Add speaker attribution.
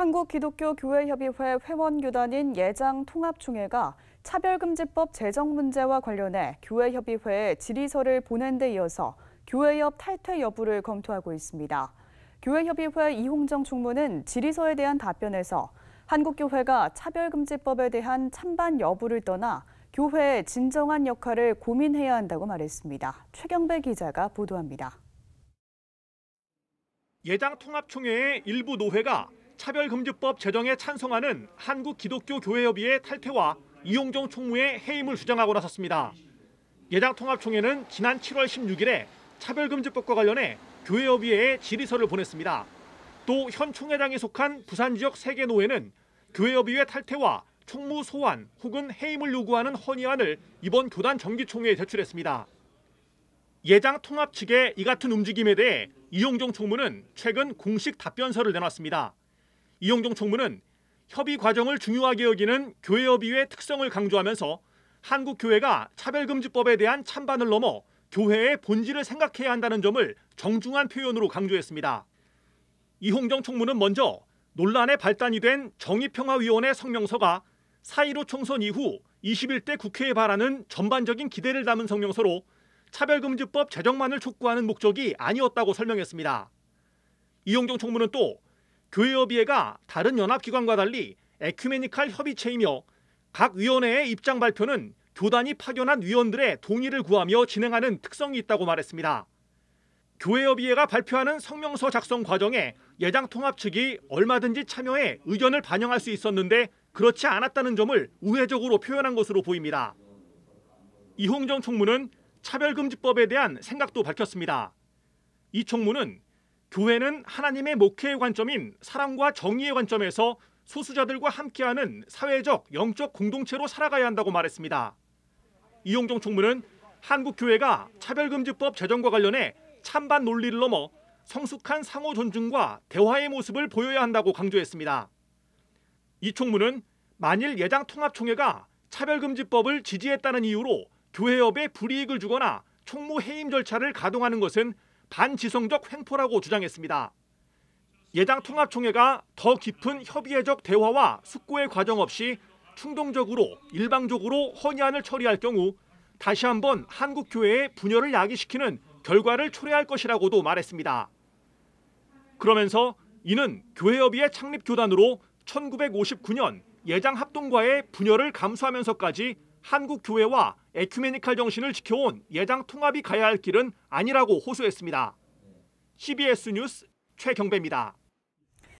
Speaker 1: 한국기독교교회협의회 회원교단인 예장통합총회가 차별금지법 제정 문제와 관련해 교회협의회에 질의서를 보낸 데 이어서 교회협 탈퇴 여부를 검토하고 있습니다. 교회협의회 이홍정 총무는 질의서에 대한 답변에서 한국교회가 차별금지법에 대한 찬반 여부를 떠나 교회의 진정한 역할을 고민해야 한다고 말했습니다. 최경배 기자가 보도합니다.
Speaker 2: 예장통합총회의 일부 노회가 차별금지법 제정에 찬성하는 한국기독교교회협의회 탈퇴와 이용종 총무의 해임을 주장하고 나섰습니다. 예장통합총회는 지난 7월 16일에 차별금지법과 관련해 교회협의회에 질의서를 보냈습니다. 또 현 총회장에 속한 부산 지역 세계 노회는 교회협의회 탈퇴와 총무 소환 혹은 해임을 요구하는 헌의안을 이번 교단 정기총회에 제출했습니다. 예장 통합 측의 이 같은 움직임에 대해 이용종 총무는 최근 공식 답변서를 내놨습니다. 이용종 총무는 협의 과정을 중요하게 여기는 교회협의회 특성을 강조하면서 한국교회가 차별금지법에 대한 찬반을 넘어 교회의 본질을 생각해야 한다는 점을 정중한 표현으로 강조했습니다. 이홍정 총무는 먼저 논란의 발단이 된 정의평화위원회 성명서가 4.15 총선 이후 21대 국회에 바라는 전반적인 기대를 담은 성명서로 차별금지법 제정만을 촉구하는 목적이 아니었다고 설명했습니다. 이홍정 총무는 또 교회협의회가 다른 연합기관과 달리 에큐메니칼 협의체이며 각 위원회의 입장 발표는 교단이 파견한 위원들의 동의를 구하며 진행하는 특성이 있다고 말했습니다. 교회협의회가 발표하는 성명서 작성 과정에 예장 통합 측이 얼마든지 참여해 의견을 반영할 수 있었는데 그렇지 않았다는 점을 우회적으로 표현한 것으로 보입니다. 이홍정 총무는 차별금지법에 대한 생각도 밝혔습니다. 이 총무는 교회는 하나님의 목회의 관점인 사랑과 정의의 관점에서 소수자들과 함께하는 사회적 영적 공동체로 살아가야 한다고 말했습니다. 이용정 총무는 한국교회가 차별금지법 제정과 관련해 찬반 논리를 넘어 성숙한 상호 존중과 대화의 모습을 보여야 한다고 강조했습니다. 이 총무는 만일 예당 통합총회가 차별금지법을 지지했다는 이유로 교회업에 불이익을 주거나 총무 해임 절차를 가동하는 것은 반지성적 횡포라고 주장했습니다. 예당 통합총회가 더 깊은 협의회적 대화와 숙고의 과정 없이 충동적으로 일방적으로 헌의안을 처리할 경우 다시 한번 한국 교회의 분열을 야기시키는 결과를 초래할 것이라고도 말했습니다. 그러면서 이는 교회협의회 창립 교단으로 1959년 예장 합동과의 분열을 감수하면서까지 한국 교회와 에큐메니칼 정신을 지켜온 예당 통합이 가야 할 길은 아니라고 호소했습니다. 네. CBS 뉴스 최경배입니다.